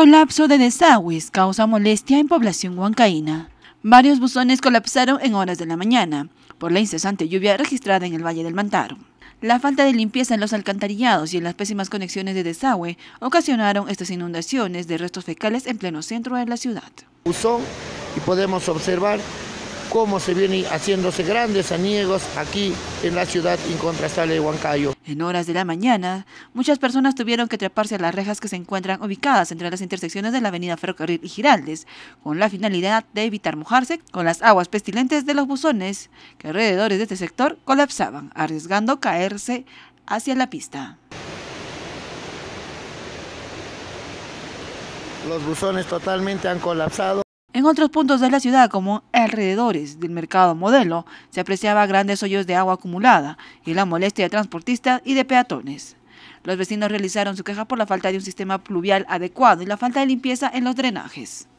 Colapso de desagües causa molestia en población huancaína. Varios buzones colapsaron en horas de la mañana por la incesante lluvia registrada en el Valle del Mantaro. La falta de limpieza en los alcantarillados y en las pésimas conexiones de desagüe ocasionaron estas inundaciones de restos fecales en pleno centro de la ciudad. Buzón y podemos observar cómo se vienen haciéndose grandes aniegos aquí en la ciudad incontrastable de Huancayo. En horas de la mañana, muchas personas tuvieron que treparse a las rejas que se encuentran ubicadas entre las intersecciones de la avenida Ferrocarril y Giraldes, con la finalidad de evitar mojarse con las aguas pestilentes de los buzones que alrededores de este sector colapsaban, arriesgando caerse hacia la pista. Los buzones totalmente han colapsado. En otros puntos de la ciudad, como alrededores del mercado modelo, se apreciaba grandes hoyos de agua acumulada y la molestia de transportistas y de peatones. Los vecinos realizaron su queja por la falta de un sistema pluvial adecuado y la falta de limpieza en los drenajes.